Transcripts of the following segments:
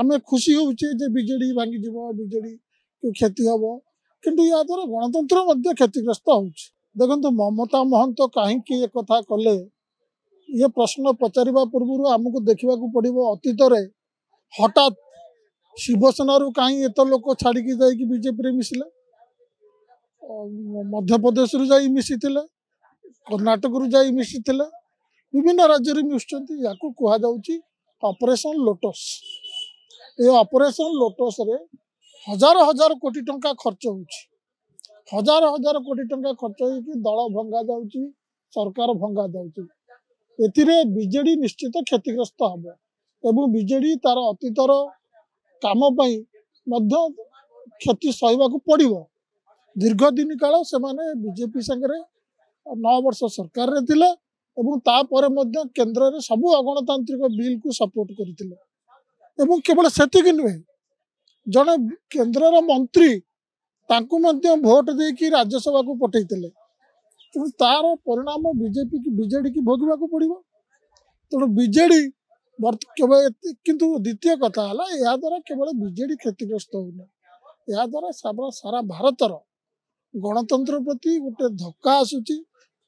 आम खुशी हो बजे विजेडी भांगिज विजेडी को क्षति हम कि याद गणतंत्र क्षतिग्रस्त हो देखु ममता महंत कहीं एक कले ये प्रश्न पचार पूर्व आमको देखा पड़ो अतीतर हठात शिवसेनारु कहीं एत लोक छाड़ी जाजेपी मिसले मध्यप्रदेश मिशी कर्णाटक रु जा मिशी विभिन्न राज्य मिशुच्च या कहुची अपरेसन लोटस ଏ ଅପରେସନ୍ ଲୋଟସରେ ହଜାର ହଜାର କୋଟି ଟଙ୍କା ଖର୍ଚ୍ଚ ହେଉଛି ହଜାର ହଜାର କୋଟି ଟଙ୍କା ଖର୍ଚ୍ଚ ହେଇକି ଦଳ ଭଙ୍ଗା ଯାଉଛି ସରକାର ଭଙ୍ଗା ଯାଉଛି ଏଥିରେ ବିଜେଡ଼ି ନିଶ୍ଚିତ କ୍ଷତିଗ୍ରସ୍ତ ହେବ ଏବଂ ବିଜେଡ଼ି ତାର ଅତୀତର କାମ ପାଇଁ ମଧ୍ୟ କ୍ଷତି ସହିବାକୁ ପଡ଼ିବ ଦୀର୍ଘ ଦିନ କାଳ ସେମାନେ ବିଜେପି ସାଙ୍ଗରେ ନଅ ବର୍ଷ ସରକାରରେ ଥିଲେ ଏବଂ ତାପରେ ମଧ୍ୟ କେନ୍ଦ୍ରରେ ସବୁ ଅଗଣତାନ୍ତ୍ରିକ ବିଲ୍କୁ ସପୋର୍ଟ କରିଥିଲେ এবও কেবল সেটি কিনবে জন কেন্দ্রৰ মন্ত্রী তাকু মধ্য ভোট দেই কি ৰাজ্যসভা কো পঠাই দিলে তৰ পৰিণাম বিজেপি কি বিজেডি কি ভোগবা কো পঢ়িব তৰ বিজেডি বৰ্ত কি কিন্তু দ্বিতীয় কথা হলা ইয়া দৰে কেবল বিজেডি ক্ষতিগ্রস্ত হেনা ইয়া দৰে সারা সারা ভাৰতৰ গণতন্ত্ৰৰ প্ৰতি এটা ধক্কা আসুচি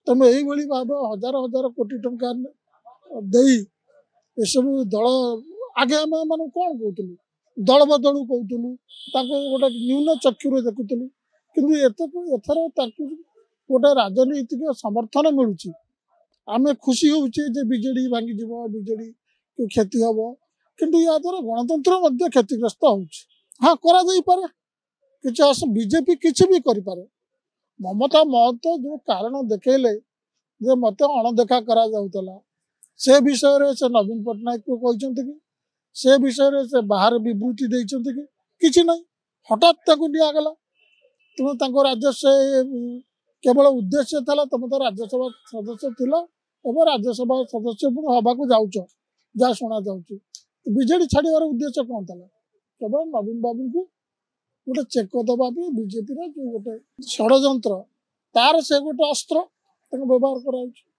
তম এই গলি বাবা হাজাৰ হাজাৰ কোটি টকা দেই এসব দল आगे आम मान कौन कौल दल बदल कौल गोटे न्यून चक्षुरे देखुलू कि एथर तक गोटे राजनीतिक समर्थन मिलूँ आम खुशी हो बजे भांगिजी बजे क्षति हम कि यादव गणतंत्र क्षतिग्रस्त हो होपे कि बीजेपी किसी भी करपा ममता मत जो कारण देखले मत अणदेखा कर नवीन पट्टनायक कहते कि ସେ ବିଷୟରେ ସେ ବାହାରେ ବିବୃତ୍ତି ଦେଇଛନ୍ତି କି କିଛି ନାହିଁ ହଠାତ୍ ତାଙ୍କୁ ଦିଆଗଲା ତେଣୁ ତାଙ୍କ ରାଜ୍ୟ ସେ କେବଳ ଉଦ୍ଦେଶ୍ୟ ଥିଲା ତମେ ତ ରାଜ୍ୟସଭା ସଦସ୍ୟ ଥିଲ ଏବଂ ରାଜ୍ୟସଭା ସଦସ୍ୟ ପୁଣି ହେବାକୁ ଯାଉଛ ଯାହା ଶୁଣାଯାଉଛି ବିଜେଡି ଛାଡ଼ିବାର ଉଦ୍ଦେଶ୍ୟ କ'ଣ ଥିଲା କେବଳ ନବୀନ ବାବୁଙ୍କୁ ଗୋଟେ ଚେକ ଦେବା ପାଇଁ ବିଜେପିର ଯେଉଁ ଗୋଟେ ଷଡ଼ଯନ୍ତ୍ର ତାର ସେ ଗୋଟେ ଅସ୍ତ୍ର ତାଙ୍କୁ ବ୍ୟବହାର କରାଯାଉଛି